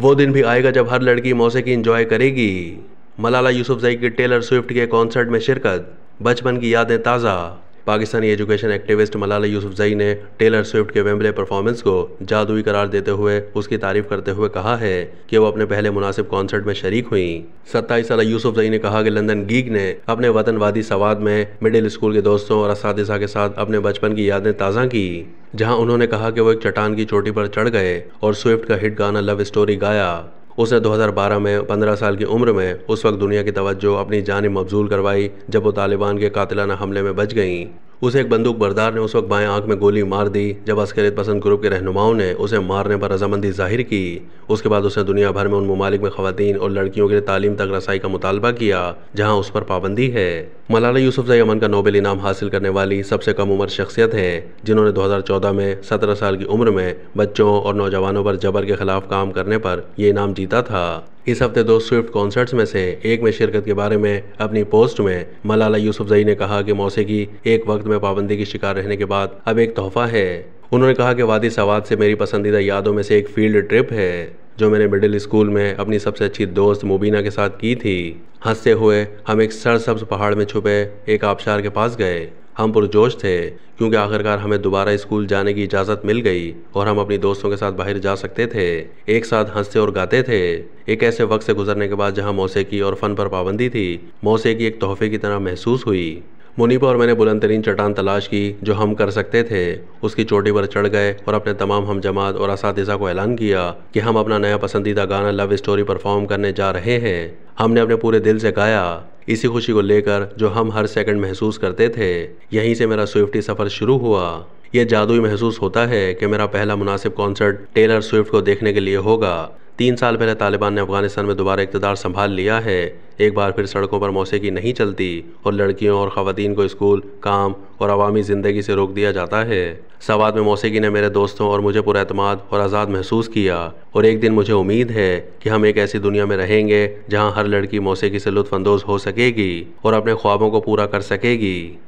وہ دن بھی آئے گا جب ہر لڑکی موسیقی انجوائے کرے گی ملالہ یوسف زئی کے ٹیلر سوئفٹ کے کانسرٹ میں شرکت بچپن کی یادیں تازہ Pakistani education activist Malala Yousafzai نے ٹیلر سوئفٹ کے ویمبلے پرفارمنس کو جادوئی قرار دیتے ہوئے اس کی تعریف کرتے ہوئے کہا ہے کہ وہ اپنے پہلے مناسب کانسرٹ میں شریک ہوئیں ستائیس سالہ یوسف زئی نے کہا کہ لندن گیگ نے اپنے وطن وادی سواد میں مڈل اسکول کے دوستوں اور اساتذہ کے ساتھ اپنے بچپن کی یادیں تازہ کی جہاں انہوں نے کہا کہ وہ ایک چٹان کی چوٹی پر چڑھ گئے اور سوئفٹ کا ہٹ گانا لو اسٹوری گایا اس نے دو ہزار بارہ میں پندرہ سال کی عمر میں اس وقت دنیا کی توجہ اپنی جانب مبزول کروائی جب وہ طالبان کے قاتلانہ حملے میں بچ گئیں اسے ایک بندوق بردار نے اس وقت بائیں آنکھ میں گولی مار دی جب عسکریت پسند گروپ کے رہنماؤں نے اسے مارنے پر رضامندی ظاہر کی اس کے بعد اسے دنیا بھر میں ان ممالک میں خواتین اور لڑکیوں کے لیے تعلیم تک رسائی کا مطالبہ کیا جہاں اس پر پابندی ہے ملالہ یوسف امن کا نوبل انعام حاصل کرنے والی سب سے کم عمر شخصیت ہیں جنہوں نے دو ہزار چودہ میں سترہ سال کی عمر میں بچوں اور نوجوانوں پر جبر کے خلاف کام کرنے پر یہ انعام جیتا تھا اس ہفتے دو سوئفٹ کانسرٹس میں سے ایک میں شرکت کے بارے میں اپنی پوسٹ میں ملالہ یوسف زئی نے کہا کہ موسیقی ایک وقت میں پابندی کی شکار رہنے کے بعد اب ایک تحفہ ہے انہوں نے کہا کہ وادی سواد سے میری پسندیدہ یادوں میں سے ایک فیلڈ ٹرپ ہے جو میں نے مڈل اسکول میں اپنی سب سے اچھی دوست مبینہ کے ساتھ کی تھی ہنستے ہوئے ہم ایک سر سبز پہاڑ میں چھپے ایک آبشار کے پاس گئے ہم پرجوش تھے کیونکہ آخرکار ہمیں دوبارہ اسکول جانے کی اجازت مل گئی اور ہم اپنی دوستوں کے ساتھ باہر جا سکتے تھے ایک ساتھ ہنستے اور گاتے تھے ایک ایسے وقت سے گزرنے کے بعد جہاں موسیقی اور فن پر پابندی تھی موسیقی ایک تحفے کی طرح محسوس ہوئی منی اور میں نے بلند ترین چٹان تلاش کی جو ہم کر سکتے تھے اس کی چوٹی پر چڑھ گئے اور اپنے تمام ہم جماعت اور اساتذہ کو اعلان کیا کہ ہم اپنا نیا پسندیدہ گانا لو اسٹوری پرفارم کرنے جا رہے ہیں ہم نے اپنے پورے دل سے گایا اسی خوشی کو لے کر جو ہم ہر سیکنڈ محسوس کرتے تھے یہیں سے میرا سوئفٹی سفر شروع ہوا یہ جادوئی محسوس ہوتا ہے کہ میرا پہلا مناسب کانسرٹ ٹیلر سوئفٹ کو دیکھنے کے لیے ہوگا تین سال پہلے طالبان نے افغانستان میں دوبارہ اقتدار سنبھال لیا ہے ایک بار پھر سڑکوں پر موسیقی نہیں چلتی اور لڑکیوں اور خواتین کو اسکول کام اور عوامی زندگی سے روک دیا جاتا ہے سوات میں موسیقی نے میرے دوستوں اور مجھے اعتماد اور آزاد محسوس کیا اور ایک دن مجھے امید ہے کہ ہم ایک ایسی دنیا میں رہیں گے جہاں ہر لڑکی موسیقی سے لطف اندوز ہو سکے گی اور اپنے خوابوں کو پورا کر سکے گی